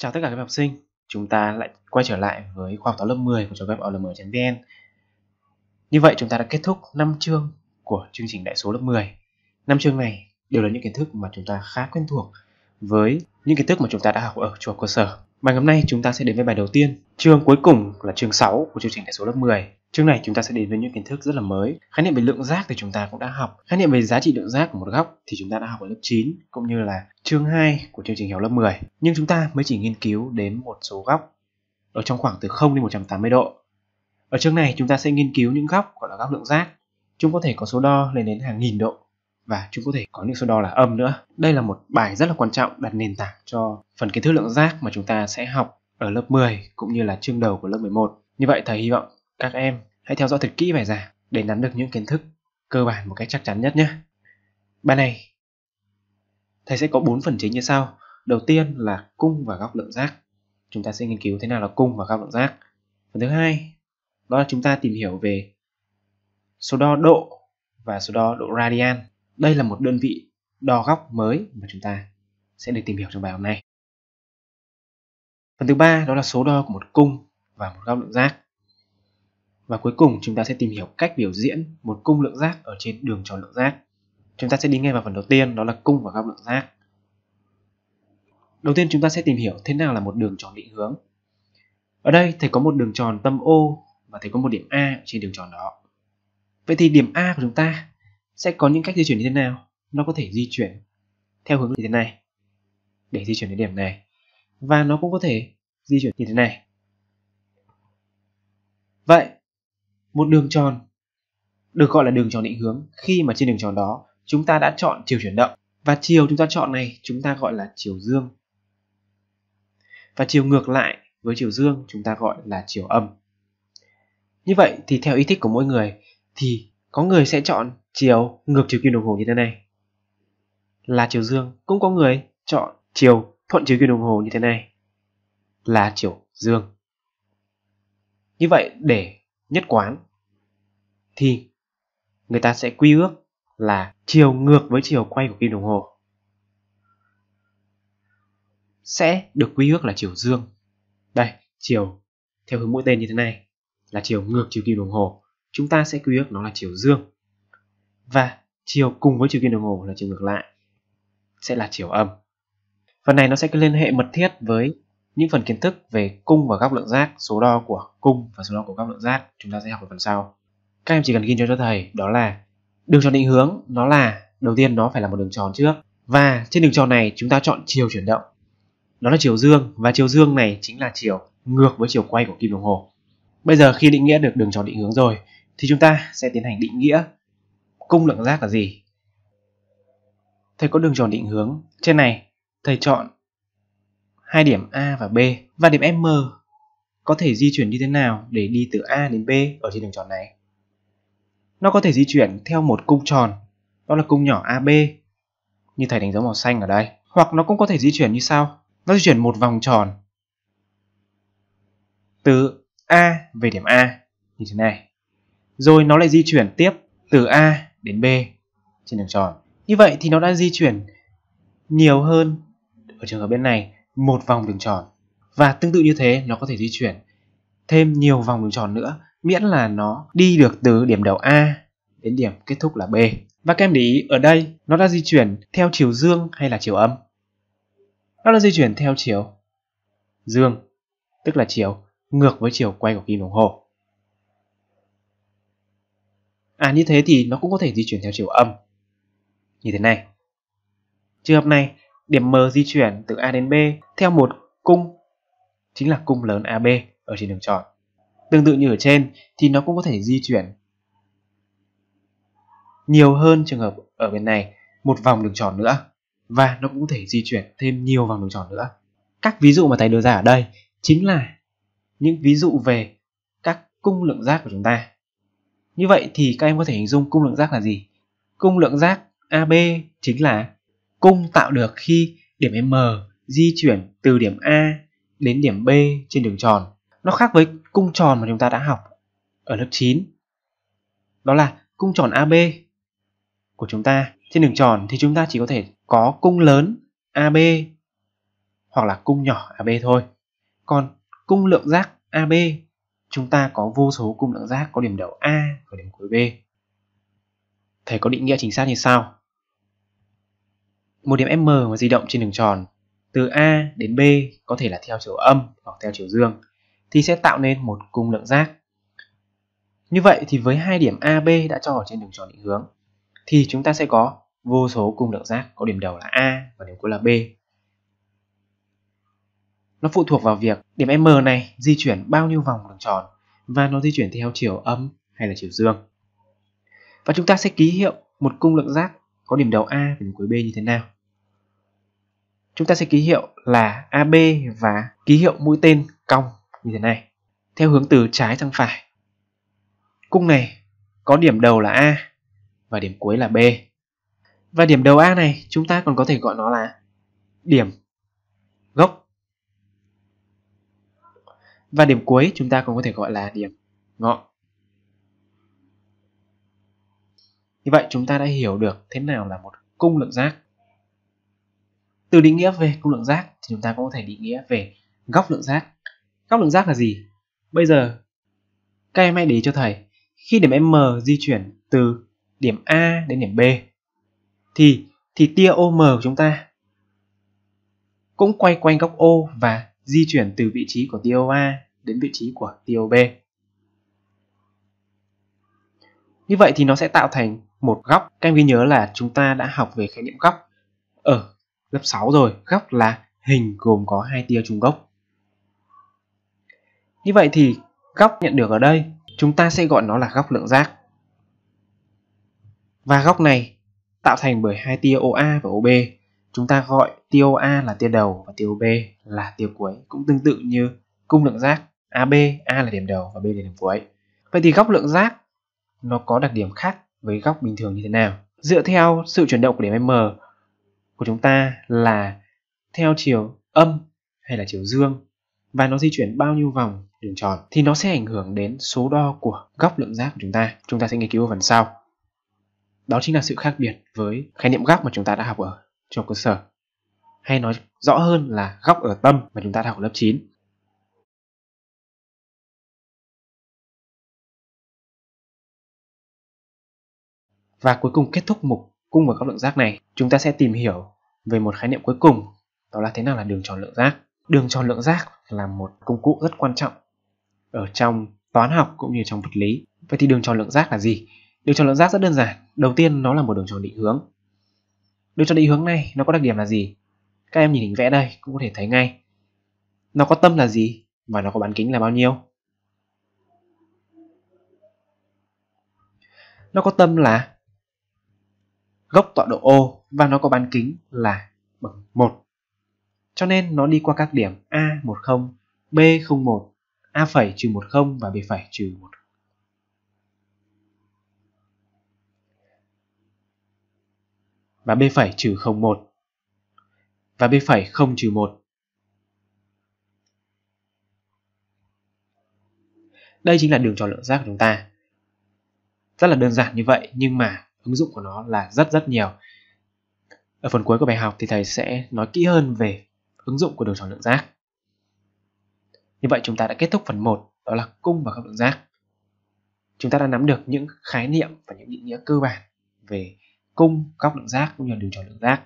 Chào tất cả các học sinh, chúng ta lại quay trở lại với khoa học toán lớp 10 của trường web olm.vn. Như vậy chúng ta đã kết thúc 5 chương của chương trình đại số lớp 10. 5 chương này đều là những kiến thức mà chúng ta khá quen thuộc với những kiến thức mà chúng ta đã học ở trường cơ sở. Bài hôm nay chúng ta sẽ đến với bài đầu tiên, chương cuối cùng là chương 6 của chương trình đại số lớp 10 Chương này chúng ta sẽ đến với những kiến thức rất là mới. Khái niệm về lượng giác thì chúng ta cũng đã học. Khái niệm về giá trị lượng giác của một góc thì chúng ta đã học ở lớp 9 cũng như là chương 2 của chương trình học lớp 10. Nhưng chúng ta mới chỉ nghiên cứu đến một số góc ở trong khoảng từ 0 đến 180 độ. Ở chương này chúng ta sẽ nghiên cứu những góc gọi là góc lượng giác. Chúng có thể có số đo lên đến hàng nghìn độ và chúng có thể có những số đo là âm nữa. Đây là một bài rất là quan trọng đặt nền tảng cho phần kiến thức lượng giác mà chúng ta sẽ học ở lớp 10 cũng như là chương đầu của lớp 11. Như vậy thầy hy vọng các em hãy theo dõi thật kỹ bài giảng để nắm được những kiến thức cơ bản một cách chắc chắn nhất nhé. Bài này, thầy sẽ có 4 phần chính như sau. Đầu tiên là cung và góc lượng giác. Chúng ta sẽ nghiên cứu thế nào là cung và góc lượng giác. Phần thứ hai, đó là chúng ta tìm hiểu về số đo độ và số đo độ radian. Đây là một đơn vị đo góc mới mà chúng ta sẽ được tìm hiểu trong bài hôm nay. Phần thứ ba đó là số đo của một cung và một góc lượng giác. Và cuối cùng chúng ta sẽ tìm hiểu cách biểu diễn một cung lượng giác ở trên đường tròn lượng giác. Chúng ta sẽ đi ngay vào phần đầu tiên đó là cung và góc lượng giác. Đầu tiên chúng ta sẽ tìm hiểu thế nào là một đường tròn định hướng. Ở đây thầy có một đường tròn tâm O và thầy có một điểm A trên đường tròn đó. Vậy thì điểm A của chúng ta sẽ có những cách di chuyển như thế nào? Nó có thể di chuyển theo hướng như thế này để di chuyển đến điểm này và nó cũng có thể di chuyển như thế này. Vậy một đường tròn được gọi là đường tròn định hướng khi mà trên đường tròn đó chúng ta đã chọn chiều chuyển động và chiều chúng ta chọn này chúng ta gọi là chiều dương và chiều ngược lại với chiều dương chúng ta gọi là chiều âm như vậy thì theo ý thích của mỗi người thì có người sẽ chọn chiều ngược chiều kim đồng hồ như thế này là chiều dương cũng có người chọn chiều thuận chiều kim đồng hồ như thế này là chiều dương như vậy để nhất quán thì người ta sẽ quy ước là chiều ngược với chiều quay của kim đồng hồ sẽ được quy ước là chiều dương đây chiều theo hướng mũi tên như thế này là chiều ngược chiều kim đồng hồ chúng ta sẽ quy ước nó là chiều dương và chiều cùng với chiều kim đồng hồ là chiều ngược lại sẽ là chiều âm phần này nó sẽ có liên hệ mật thiết với những phần kiến thức về cung và góc lượng giác, số đo của cung và số đo của góc lượng giác chúng ta sẽ học ở phần sau. Các em chỉ cần ghi cho cho thầy đó là đường tròn định hướng nó là đầu tiên nó phải là một đường tròn trước và trên đường tròn này chúng ta chọn chiều chuyển động. Đó là chiều dương và chiều dương này chính là chiều ngược với chiều quay của kim đồng hồ. Bây giờ khi định nghĩa được đường tròn định hướng rồi thì chúng ta sẽ tiến hành định nghĩa cung lượng giác là gì. Thầy có đường tròn định hướng, trên này thầy chọn hai điểm A và B và điểm M có thể di chuyển như thế nào để đi từ A đến B ở trên đường tròn này? Nó có thể di chuyển theo một cung tròn, đó là cung nhỏ AB, như thầy đánh dấu màu xanh ở đây. Hoặc nó cũng có thể di chuyển như sau, nó di chuyển một vòng tròn từ A về điểm A như thế này. Rồi nó lại di chuyển tiếp từ A đến B trên đường tròn. Như vậy thì nó đã di chuyển nhiều hơn ở trường hợp bên này một vòng đường tròn và tương tự như thế nó có thể di chuyển thêm nhiều vòng đường tròn nữa miễn là nó đi được từ điểm đầu A đến điểm kết thúc là B. Và các em để ý ở đây nó đã di chuyển theo chiều dương hay là chiều âm? Nó đã di chuyển theo chiều dương, tức là chiều ngược với chiều quay của kim đồng hồ. À như thế thì nó cũng có thể di chuyển theo chiều âm. Như thế này. Trường hợp này Điểm M di chuyển từ A đến B theo một cung chính là cung lớn AB ở trên đường tròn. Tương tự như ở trên thì nó cũng có thể di chuyển nhiều hơn trường hợp ở bên này một vòng đường tròn nữa và nó cũng có thể di chuyển thêm nhiều vòng đường tròn nữa. Các ví dụ mà thầy đưa ra ở đây chính là những ví dụ về các cung lượng giác của chúng ta. Như vậy thì các em có thể hình dung cung lượng giác là gì? Cung lượng giác AB chính là cung tạo được khi điểm M di chuyển từ điểm A đến điểm B trên đường tròn. Nó khác với cung tròn mà chúng ta đã học ở lớp 9. Đó là cung tròn AB của chúng ta. Trên đường tròn thì chúng ta chỉ có thể có cung lớn AB hoặc là cung nhỏ AB thôi. Còn cung lượng giác AB chúng ta có vô số cung lượng giác có điểm đầu A và điểm cuối B. Thầy có định nghĩa chính xác như sau. Một điểm M mà di động trên đường tròn từ A đến B có thể là theo chiều âm hoặc theo chiều dương thì sẽ tạo nên một cung lượng giác. Như vậy thì với hai điểm AB đã cho ở trên đường tròn định hướng thì chúng ta sẽ có vô số cung lượng giác có điểm đầu là A và điểm cuối là B. Nó phụ thuộc vào việc điểm M này di chuyển bao nhiêu vòng đường tròn và nó di chuyển theo chiều âm hay là chiều dương. Và chúng ta sẽ ký hiệu một cung lượng giác có điểm đầu A và điểm cuối B như thế nào. Chúng ta sẽ ký hiệu là AB và ký hiệu mũi tên cong như thế này, theo hướng từ trái sang phải. Cung này có điểm đầu là A và điểm cuối là B. Và điểm đầu A này chúng ta còn có thể gọi nó là điểm gốc. Và điểm cuối chúng ta còn có thể gọi là điểm ngọn. Như vậy chúng ta đã hiểu được thế nào là một cung lượng giác. Từ định nghĩa về cung lượng giác thì chúng ta cũng có thể định nghĩa về góc lượng giác. Góc lượng giác là gì? Bây giờ các em hãy để cho thầy khi điểm M di chuyển từ điểm A đến điểm B thì thì tia OM của chúng ta cũng quay quanh góc O và di chuyển từ vị trí của tia OA đến vị trí của tia OB. Như vậy thì nó sẽ tạo thành một góc các em ghi nhớ là chúng ta đã học về khái niệm góc ở lớp 6 rồi góc là hình gồm có hai tia trùng gốc như vậy thì góc nhận được ở đây chúng ta sẽ gọi nó là góc lượng giác và góc này tạo thành bởi hai tia OA và OB chúng ta gọi tia OA là tia đầu và tia OB là tia cuối cũng tương tự như cung lượng giác AB A là điểm đầu và B là điểm cuối vậy thì góc lượng giác nó có đặc điểm khác với góc bình thường như thế nào. Dựa theo sự chuyển động của điểm M của chúng ta là theo chiều âm hay là chiều dương và nó di chuyển bao nhiêu vòng đường tròn thì nó sẽ ảnh hưởng đến số đo của góc lượng giác của chúng ta. Chúng ta sẽ nghiên cứu ở phần sau. Đó chính là sự khác biệt với khái niệm góc mà chúng ta đã học ở trong cơ sở. Hay nói rõ hơn là góc ở tâm mà chúng ta đã học ở lớp 9. Và cuối cùng kết thúc mục cung và các lượng giác này, chúng ta sẽ tìm hiểu về một khái niệm cuối cùng, đó là thế nào là đường tròn lượng giác. Đường tròn lượng giác là một công cụ rất quan trọng ở trong toán học cũng như trong vật lý. Vậy thì đường tròn lượng giác là gì? Đường tròn lượng giác rất đơn giản. Đầu tiên nó là một đường tròn định hướng. Đường tròn định hướng này nó có đặc điểm là gì? Các em nhìn hình vẽ đây cũng có thể thấy ngay. Nó có tâm là gì và nó có bán kính là bao nhiêu? Nó có tâm là góc tọa độ O và nó có bán kính là bằng 1. Cho nên nó đi qua các điểm A10, B01, A phẩy trừ 10 và B phẩy trừ 1. Và B phẩy trừ 01 và B phẩy 0 trừ 1. Đây chính là đường tròn lượng giác của chúng ta. Rất là đơn giản như vậy nhưng mà ứng dụng của nó là rất rất nhiều ở phần cuối của bài học thì thầy sẽ nói kỹ hơn về ứng dụng của đường tròn lượng giác như vậy chúng ta đã kết thúc phần 1 đó là cung và góc lượng giác chúng ta đã nắm được những khái niệm và những định nghĩa cơ bản về cung góc lượng giác cũng như đường tròn lượng giác